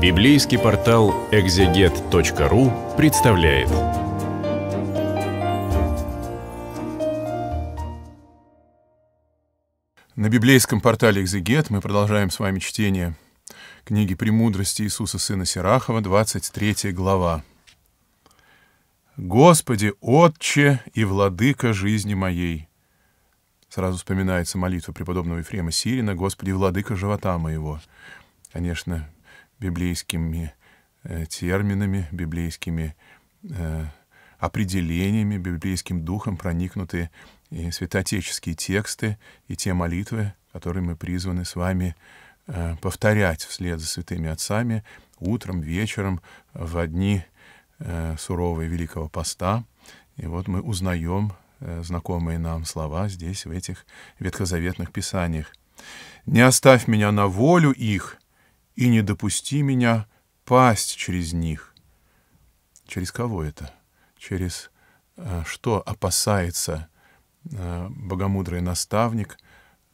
Библейский портал экзегет.ру представляет. На библейском портале «Экзегет» мы продолжаем с вами чтение книги «Премудрости Иисуса Сына Сирахова», 23 глава. «Господи, Отче и Владыка жизни моей!» Сразу вспоминается молитва преподобного Ефрема Сирина «Господи, Владыка живота моего». Конечно, библейскими э, терминами, библейскими э, определениями, библейским духом проникнуты и святотеческие тексты, и те молитвы, которые мы призваны с вами э, повторять вслед за святыми отцами утром, вечером, в дни сурового Великого Поста. И вот мы узнаем знакомые нам слова здесь, в этих ветхозаветных писаниях. «Не оставь меня на волю их, и не допусти меня пасть через них». Через кого это? Через э, что опасается э, богомудрый наставник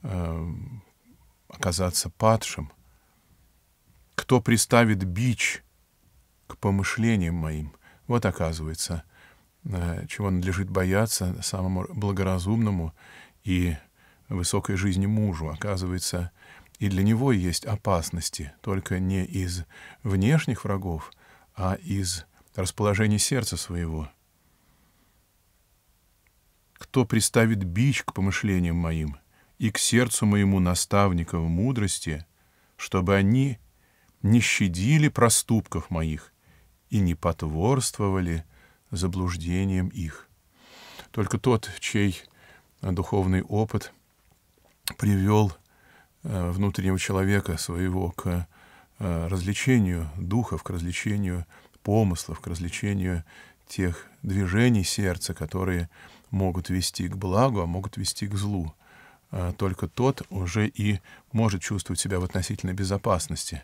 э, оказаться падшим? Кто приставит бич к помышлениям моим? Вот оказывается, э, чего надлежит бояться самому благоразумному и высокой жизни мужу. Оказывается, и для него есть опасности, только не из внешних врагов, а из расположения сердца своего. Кто приставит бич к помышлениям моим и к сердцу моему наставников мудрости, чтобы они не щадили проступков моих и не потворствовали заблуждением их. Только тот, чей духовный опыт привел Э, внутреннего человека своего к э, развлечению духов, к развлечению помыслов, к развлечению тех движений сердца, которые могут вести к благу, а могут вести к злу. Э, только тот уже и может чувствовать себя в относительной безопасности.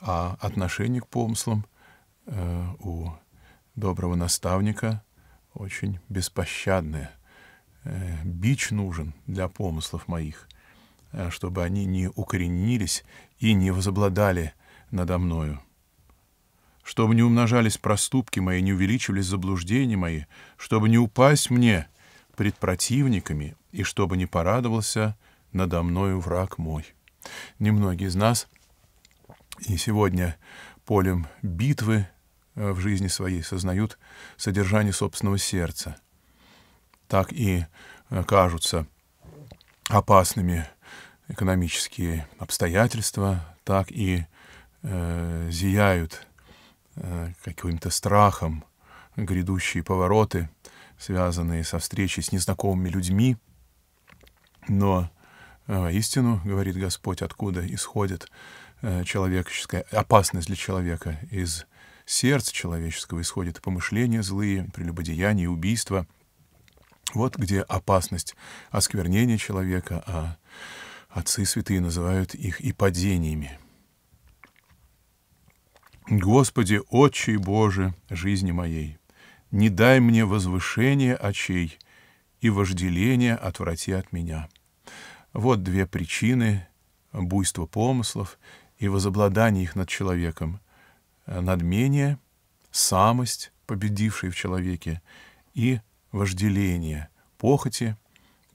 А отношение к помыслам у доброго наставника очень беспощадное. Бич нужен для помыслов моих — Э, чтобы они не укоренились и не возобладали надо мною. Чтобы не умножались проступки мои, не увеличивались заблуждения мои, чтобы не упасть мне пред противниками, и чтобы не порадовался надо мною враг мой. Немногие из нас и сегодня полем битвы э, в жизни своей сознают содержание собственного сердца. Так и э, кажутся опасными экономические обстоятельства, так и э, зияют э, каким-то страхом грядущие повороты, связанные со встречей с незнакомыми людьми. Но э, истину говорит Господь, откуда исходит э, человеческая опасность для человека. Из сердца человеческого исходят помышления злые, прелюбодеяния, убийства. Вот где опасность осквернения человека, а Отцы святые называют их и падениями. «Господи, Отче Боже, жизни моей, не дай мне возвышение очей и вожделение отврати от меня». Вот две причины буйства помыслов и возобладания их над человеком. Надмение, самость, победившая в человеке, и вожделение, похоти,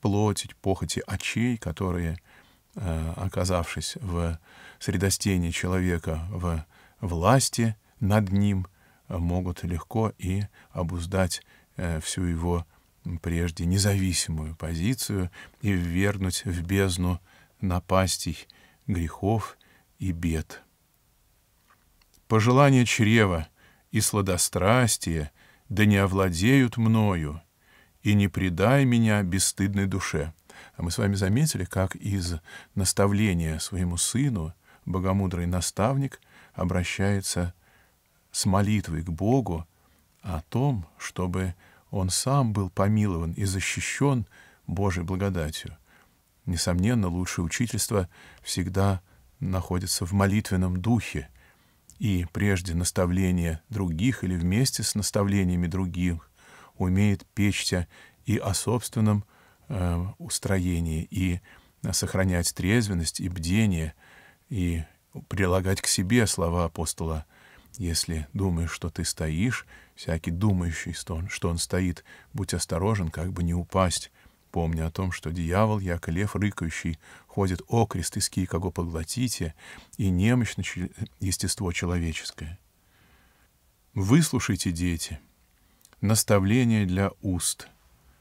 плоть, похоти очей, которые — Э, оказавшись в средостении человека, в власти над ним, э, могут легко и обуздать э, всю его прежде независимую позицию и ввергнуть в бездну напастей, грехов и бед. Пожелание чрева и сладострастие да не овладеют мною — и не предай меня бесстыдной душе». А мы с вами заметили, как из наставления своему сыну богомудрый наставник обращается с молитвой к Богу о том, чтобы он сам был помилован и защищен Божьей благодатью. Несомненно, лучшее учительство всегда находится в молитвенном духе, и прежде наставления других или вместе с наставлениями других умеет печься и о собственном э, устроении, и сохранять трезвенность и бдение, и прилагать к себе слова апостола «Если думаешь, что ты стоишь, всякий думающий, что он, стоит, будь осторожен, как бы не упасть, помня о том, что дьявол, як лев рыкающий, ходит окрест, иски, кого поглотите, и немощно естество человеческое. Выслушайте, дети, наставление для уст.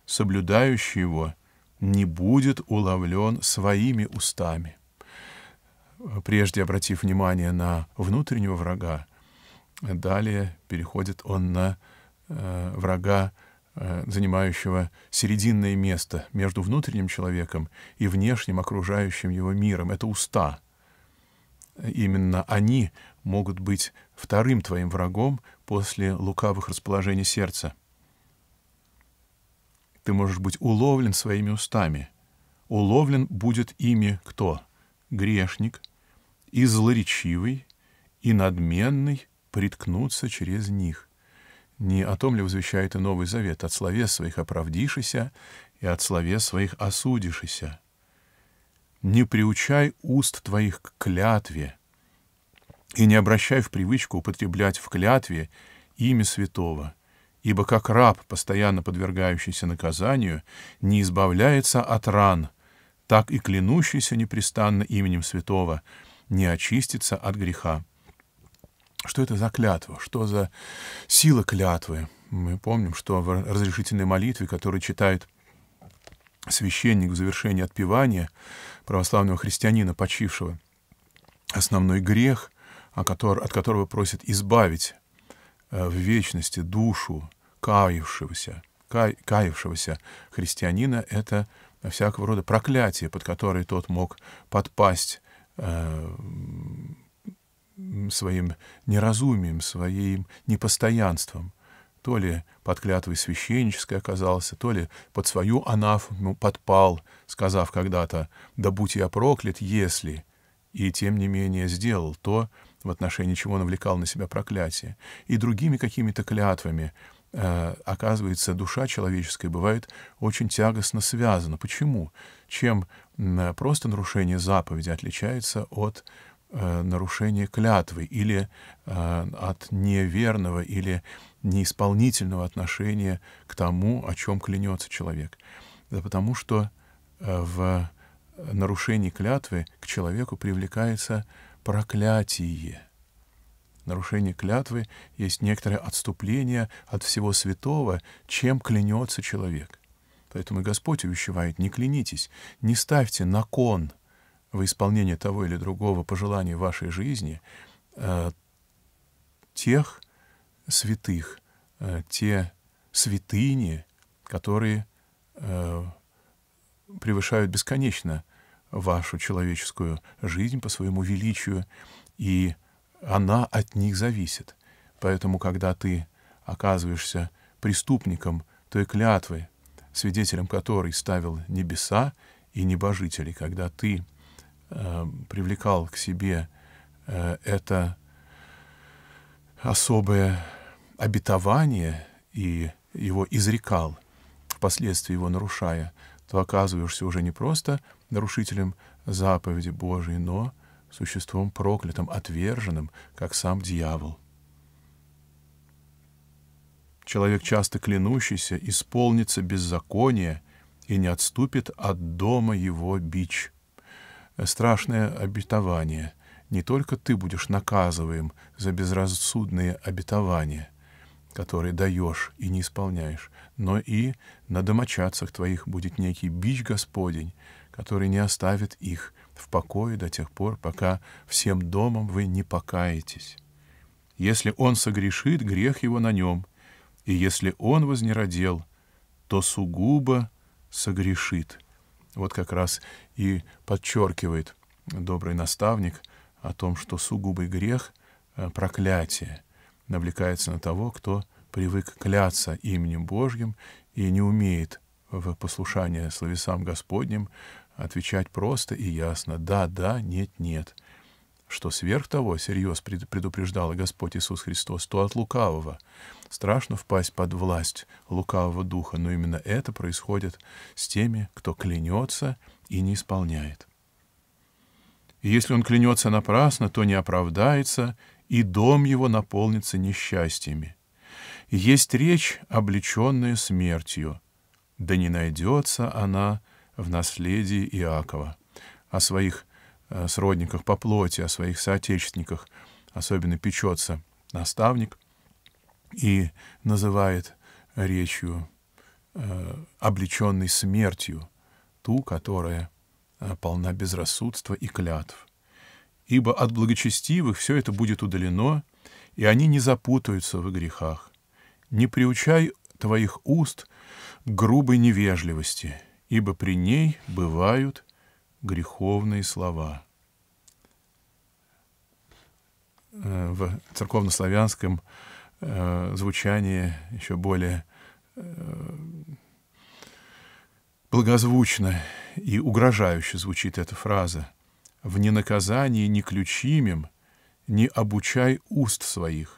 Соблюдающий его не будет уловлен своими устами. Прежде обратив внимание на внутреннего врага, далее переходит он на э, врага, э, занимающего серединное место между внутренним человеком и внешним окружающим его миром. Это уста. Именно они могут быть вторым твоим врагом после лукавых расположений сердца. Ты можешь быть уловлен своими устами. Уловлен будет ими кто? Грешник, и злоречивый, и надменный приткнутся через них. Не о том ли возвещает и Новый Завет, от словес своих оправдишися и от словес своих осудишися? Не приучай уст твоих к клятве, и не обращай в привычку употреблять в клятве имя святого, ибо как раб, постоянно подвергающийся наказанию, не избавляется от ран, так и клянущийся непрестанно именем святого не очистится от греха. Что это за клятва? Что за сила клятвы? Мы помним, что в разрешительной молитве, которую читает священник в завершении отпевания православного христианина, почившего, основной грех — от которого просит избавить э, в вечности душу каявшегося, кай, каявшегося христианина, это всякого рода проклятие, под которое тот мог подпасть э, своим неразумием, своим непостоянством. То ли под клятвой священнической оказался, то ли под свою анафему подпал, сказав когда-то «да будь я проклят, если», и тем не менее сделал то, в отношении чего он навлекал на себя проклятие, и другими какими-то клятвами, э, оказывается, душа человеческая бывает очень тягостно связана. Почему? Чем э, просто нарушение заповеди отличается от э, нарушения клятвы или э, от неверного или неисполнительного отношения к тому, о чем клянется человек. Да потому что э, в нарушении клятвы к человеку привлекается проклятие. Нарушение клятвы есть некоторое отступление от всего святого, чем клянется человек. Поэтому Господь увещевает, не клянитесь, не ставьте на кон во исполнение того или другого пожелания вашей жизни э, тех святых, э, те святыни, которые э, превышают бесконечно вашу человеческую жизнь по своему величию, и она от них зависит. Поэтому, когда ты оказываешься преступником той клятвы, свидетелем которой ставил небеса и небожители, когда ты э, привлекал к себе э, это особое обетование и его изрекал, впоследствии его нарушая, то оказываешься уже не просто нарушителем заповеди Божией, но существом проклятым, отверженным, как сам дьявол. Человек, часто клянущийся, исполнится беззаконие и не отступит от дома его бич. Страшное обетование. Не только ты будешь наказываем за безрассудные обетования, которые даешь и не исполняешь, но и на домочадцах твоих будет некий бич Господень, который не оставит их в покое до тех пор, пока всем домом вы не покаетесь. Если он согрешит, грех его на нем, и если он вознеродел, то сугубо согрешит. Вот как раз и подчеркивает добрый наставник о том, что сугубый грех э, — проклятие, навлекается на того, кто — привык кляться именем Божьим и не умеет в послушание словесам Господним отвечать просто и ясно «да, да, нет, нет». Что сверх того, серьез предупреждал Господь Иисус Христос, то от лукавого. Страшно впасть под власть лукавого духа, но именно это происходит с теми, кто клянется и не исполняет. И если он клянется напрасно, то не оправдается, и дом его наполнится несчастьями есть речь, облеченная смертью, да не найдется она в наследии Иакова. О своих э, сродниках по плоти, о своих соотечественниках особенно печется наставник и называет речью, э, облеченной смертью, ту, которая э, полна безрассудства и клятв. Ибо от благочестивых все это будет удалено, и они не запутаются в грехах не приучай твоих уст к грубой невежливости, ибо при ней бывают греховные слова. Э, в церковнославянском э, звучании еще более э, благозвучно и угрожающе звучит эта фраза. «В ненаказании не ключимем, не обучай уст своих,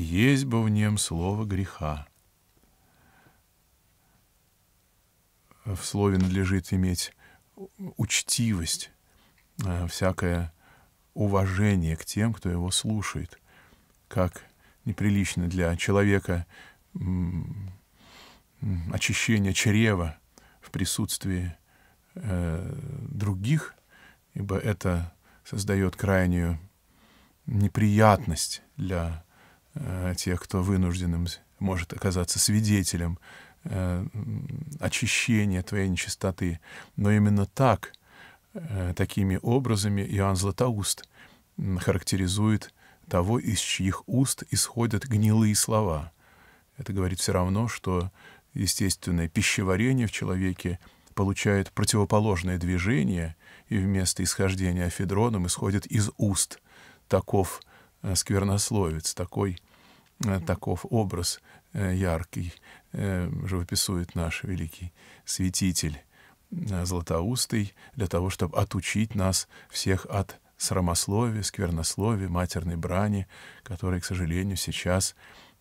есть бы в нем слово греха. В слове надлежит иметь учтивость, э, всякое уважение к тем, кто его слушает, как неприлично для человека очищение чрева в присутствии э, других, ибо это создает крайнюю неприятность для Э, тех, кто вынужденным может оказаться свидетелем э, очищения твоей нечистоты. Но именно так, э, такими образами Иоанн Златоуст характеризует того, из чьих уст исходят гнилые слова. Это говорит все равно, что естественное пищеварение в человеке получает противоположное движение, и вместо исхождения афедроном исходит из уст. Таков сквернословец, такой Э, таков образ э, яркий э, живописует наш великий святитель Златоустый для того, чтобы отучить нас всех от срамословия, сквернословия, матерной брани, которая, к сожалению, сейчас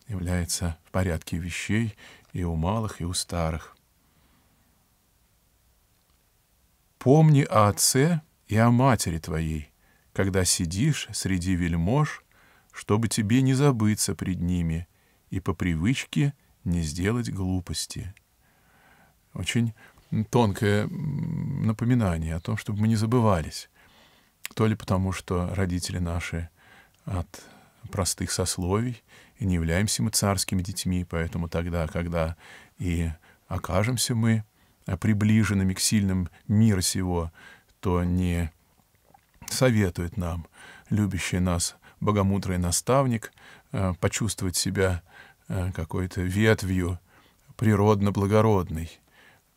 является в порядке вещей и у малых, и у старых. «Помни о отце и о матери твоей, когда сидишь среди вельмож чтобы тебе не забыться пред ними и по привычке не сделать глупости. Очень тонкое напоминание о том, чтобы мы не забывались. То ли потому, что родители наши от простых сословий и не являемся мы царскими детьми, поэтому тогда, когда и окажемся мы а, приближенными к сильным мира сего, то не советует нам любящая нас богомудрый наставник, э, почувствовать себя э, какой-то ветвью природно-благородной,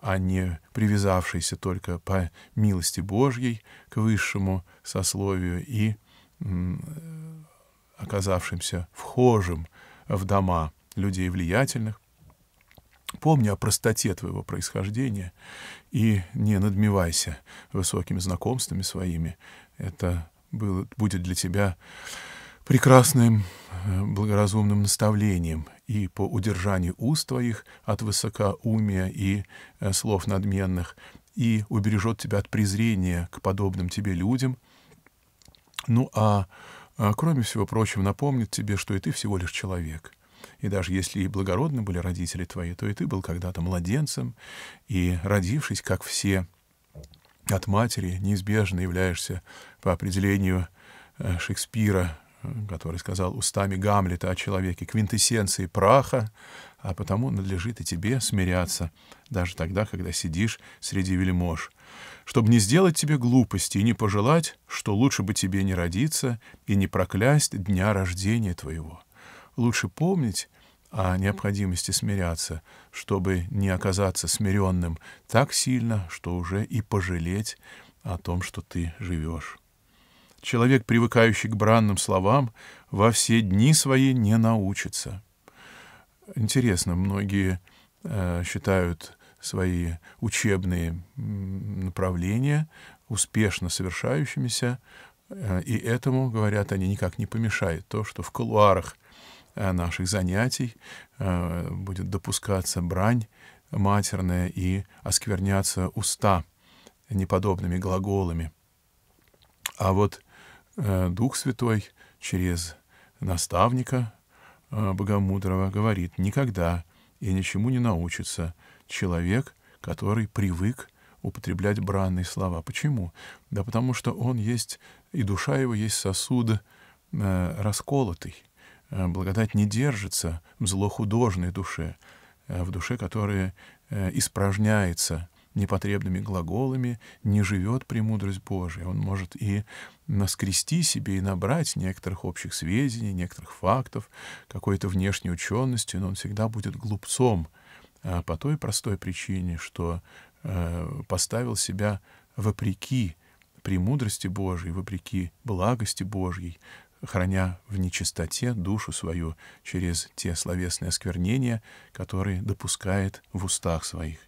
а не привязавшейся только по милости Божьей к высшему сословию и э, оказавшимся вхожим в дома людей влиятельных. Помни о простоте твоего происхождения и не надмевайся высокими знакомствами своими. Это было, будет для тебя прекрасным э, благоразумным наставлением и по удержанию уст твоих от высокоумия и э, слов надменных, и убережет тебя от презрения к подобным тебе людям. Ну а, а, кроме всего прочего, напомнит тебе, что и ты всего лишь человек. И даже если и благородны были родители твои, то и ты был когда-то младенцем, и, родившись, как все, — от матери неизбежно являешься по определению э, Шекспира, который сказал устами Гамлета о человеке, квинтэссенцией праха, а потому надлежит и тебе смиряться, даже тогда, когда сидишь среди вельмож, чтобы не сделать тебе глупости и не пожелать, что лучше бы тебе не родиться и не проклясть дня рождения твоего. Лучше помнить, о необходимости смиряться, чтобы не оказаться смиренным так сильно, что уже и пожалеть о том, что ты живешь. Человек, привыкающий к бранным словам, во все дни свои не научится. Интересно, многие э, считают свои учебные направления успешно совершающимися, э, и этому, говорят они, никак не помешает то, что в кулуарах – Э, наших занятий э, будет допускаться брань матерная и оскверняться уста неподобными глаголами. А вот э, Дух Святой через наставника Богомудрого говорит, никогда и ничему не научится человек, который привык употреблять бранные слова. Почему? Да потому что он есть, и душа его есть сосуд расколотый. Э, благодать не держится в злохудожной душе, э, в душе, которая э, испражняется непотребными глаголами, не живет премудрость Божия. Он может и наскрести себе и набрать некоторых общих сведений, некоторых фактов, какой-то внешней учености, но он всегда будет глупцом по той простой причине, что поставил себя вопреки премудрости Божией, вопреки благости Божьей, храня в нечистоте душу свою через те словесные осквернения, которые допускает в устах своих.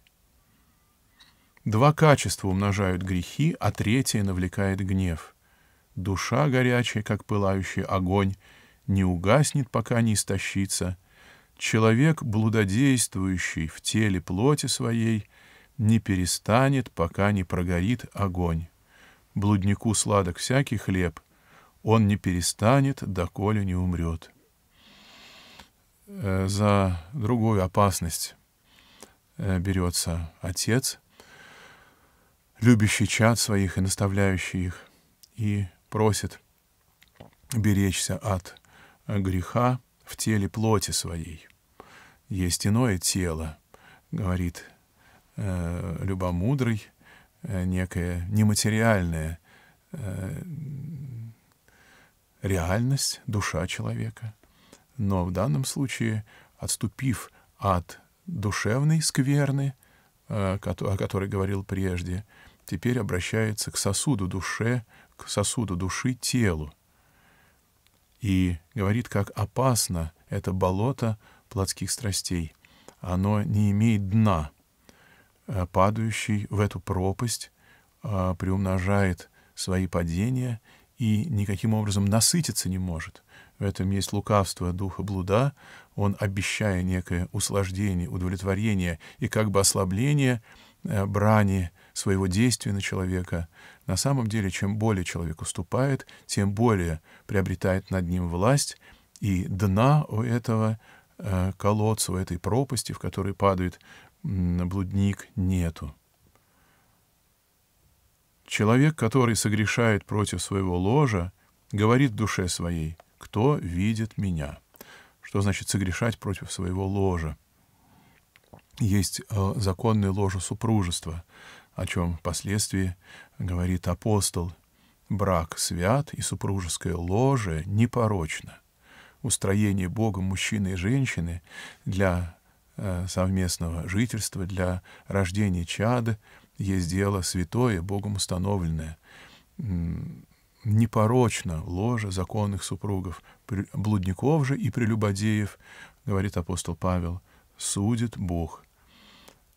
Два качества умножают грехи, а третье навлекает гнев. Душа горячая, как пылающий огонь, не угаснет, пока не истощится. Человек, блудодействующий в теле плоти своей, не перестанет, пока не прогорит огонь. Блуднику сладок всякий хлеб — он не перестанет, доколе не умрет. Э, за другую опасность э, берется отец, любящий чад своих и наставляющий их, и просит беречься от греха в теле плоти своей. Есть иное тело, говорит э, любомудрый, некое нематериальное реальность, душа человека. Но в данном случае, отступив от душевной скверны, э, о которой говорил прежде, теперь обращается к сосуду душе, к сосуду души телу. И говорит, как опасно это болото плотских страстей. Оно не имеет дна. Э, падающий в эту пропасть э, приумножает свои падения и никаким образом насытиться не может. В этом есть лукавство духа блуда. Он, обещая некое услаждение, удовлетворение и как бы ослабление э, брани своего действия на человека, на самом деле, чем более человек уступает, тем более приобретает над ним власть, и дна у этого э, колодца, у этой пропасти, в которой падает блудник, нету. Человек, который согрешает против своего ложа, говорит душе своей, «Кто видит меня?» Что значит согрешать против своего ложа? Есть э, законное ложе супружества, о чем впоследствии говорит апостол. Брак свят и супружеское ложе непорочно. Устроение Бога мужчины и женщины для э, совместного жительства, для рождения чада, есть дело святое, Богом установленное. Непорочно ложа законных супругов, блудников же и прелюбодеев, говорит апостол Павел, судит Бог.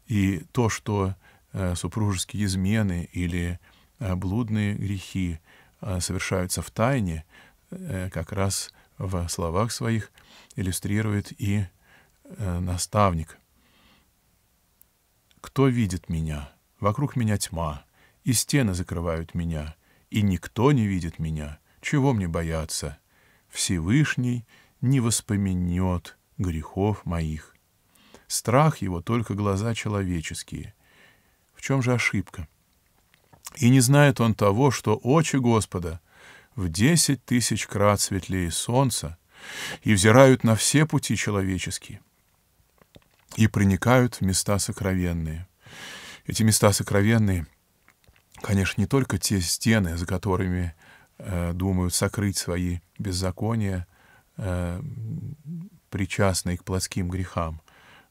И то, что э, супружеские измены или э, блудные грехи э, совершаются в тайне, как раз в словах своих иллюстрирует и наставник. «Кто видит меня?» Вокруг меня тьма, и стены закрывают меня, и никто не видит меня. Чего мне бояться? Всевышний не воспомянет грехов моих. Страх его только глаза человеческие. В чем же ошибка? И не знает он того, что очи Господа в десять тысяч крат светлее солнца и взирают на все пути человеческие и проникают в места сокровенные — эти места сокровенные, конечно, не только те стены, за которыми э, думают сокрыть свои беззакония, э, причастные к плотским грехам,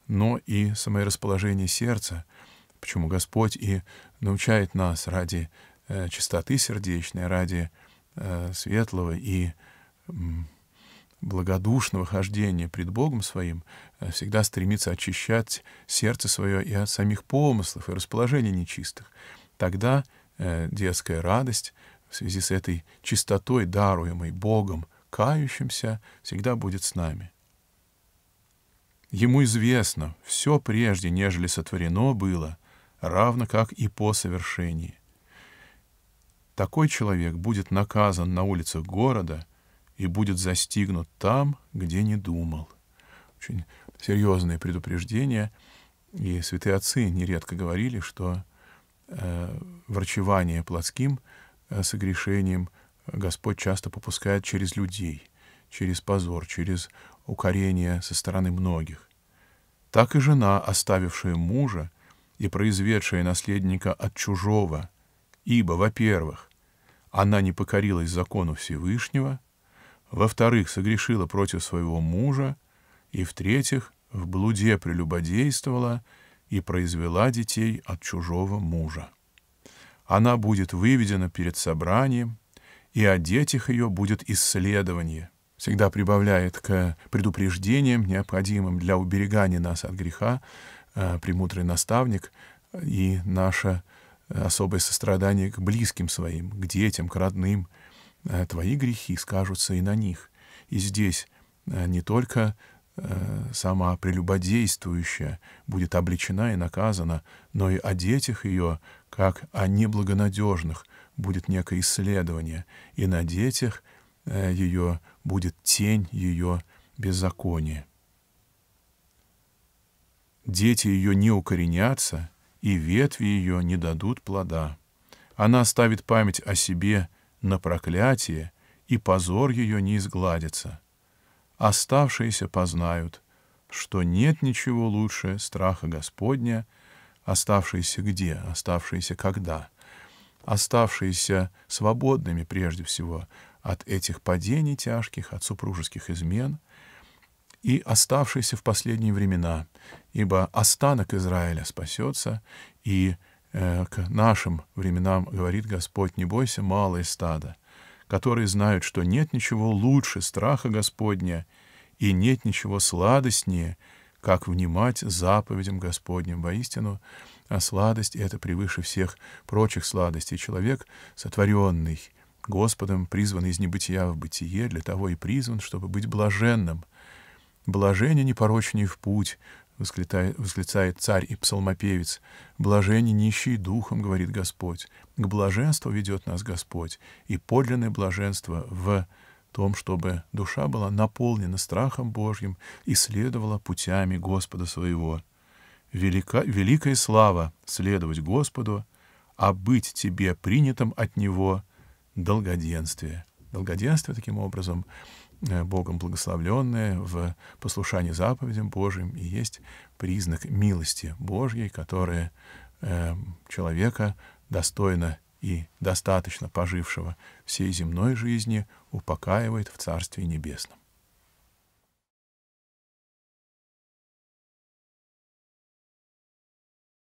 но и самое расположение сердца, почему Господь и научает нас ради э, чистоты сердечной, ради э, светлого и благодушного хождения пред Богом своим э, всегда стремится очищать сердце свое и от самих помыслов и расположений нечистых. Тогда э, детская радость в связи с этой чистотой, даруемой Богом, кающимся, всегда будет с нами. Ему известно все прежде, нежели сотворено было, равно как и по совершении. Такой человек будет наказан на улицах города — и будет застигнут там, где не думал. Очень серьезные предупреждения. И святые отцы нередко говорили, что э, врачевание плотским э, согрешением Господь часто попускает через людей, через позор, через укорение со стороны многих. Так и жена, оставившая мужа и произведшая наследника от чужого, ибо, во-первых, она не покорилась закону Всевышнего — во-вторых, согрешила против своего мужа, и, в-третьих, в блуде прелюбодействовала и произвела детей от чужого мужа. Она будет выведена перед собранием, и о детях ее будет исследование, всегда прибавляет к предупреждениям, необходимым для уберегания нас от греха, э, премудрый наставник и наше особое сострадание к близким своим, к детям, к родным, Э, твои грехи скажутся и на них. И здесь э, не только э, сама прелюбодействующая будет обличена и наказана, но и о детях ее, как о неблагонадежных, будет некое исследование, и на детях ее будет тень ее беззакония. Дети ее не укоренятся, и ветви ее не дадут плода. Она оставит память о себе — на проклятие, и позор ее не изгладится. Оставшиеся познают, что нет ничего лучше страха Господня, оставшиеся где, оставшиеся когда, оставшиеся свободными прежде всего от этих падений тяжких, от супружеских измен, и оставшиеся в последние времена, ибо останок Израиля спасется, и Э, к нашим временам говорит Господь, не бойся, малое стадо, которые знают, что нет ничего лучше страха Господня и нет ничего сладостнее, как внимать заповедям Господним. Воистину, а сладость — это превыше всех прочих сладостей. Человек, сотворенный Господом, призван из небытия в бытие, для того и призван, чтобы быть блаженным. Блажение непорочнее в путь, — восклицает, восклицает царь и псалмопевец. «Блажени нищий духом, — говорит Господь, — к блаженству ведет нас Господь, и подлинное блаженство в том, чтобы душа была наполнена страхом Божьим и следовала путями Господа своего. Велика, великая слава следовать Господу, а быть тебе принятым от Него — долгоденствие». Долгоденствие, таким образом, — Э, Богом благословленное в послушании заповедям Божьим и есть признак милости Божьей, которая эм, человека достойно и достаточно пожившего всей земной жизни упокаивает в Царстве Небесном.